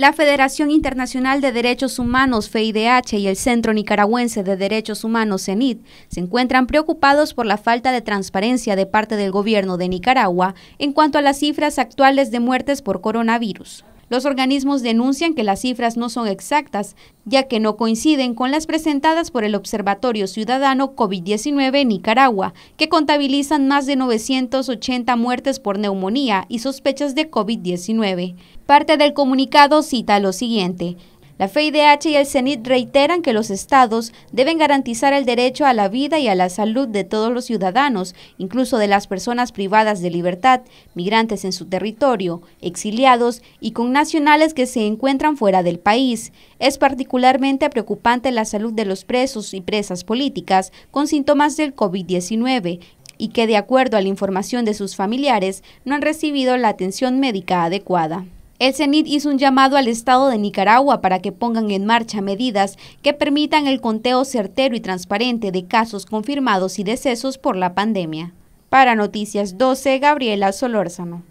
La Federación Internacional de Derechos Humanos, FIDH, y el Centro Nicaragüense de Derechos Humanos, CENIT, se encuentran preocupados por la falta de transparencia de parte del gobierno de Nicaragua en cuanto a las cifras actuales de muertes por coronavirus. Los organismos denuncian que las cifras no son exactas, ya que no coinciden con las presentadas por el Observatorio Ciudadano COVID-19 Nicaragua, que contabilizan más de 980 muertes por neumonía y sospechas de COVID-19. Parte del comunicado cita lo siguiente. La FIDH y el CENIT reiteran que los estados deben garantizar el derecho a la vida y a la salud de todos los ciudadanos, incluso de las personas privadas de libertad, migrantes en su territorio, exiliados y con nacionales que se encuentran fuera del país. Es particularmente preocupante la salud de los presos y presas políticas con síntomas del COVID-19 y que de acuerdo a la información de sus familiares no han recibido la atención médica adecuada. El CENIT hizo un llamado al Estado de Nicaragua para que pongan en marcha medidas que permitan el conteo certero y transparente de casos confirmados y decesos por la pandemia. Para Noticias 12, Gabriela Solórzano.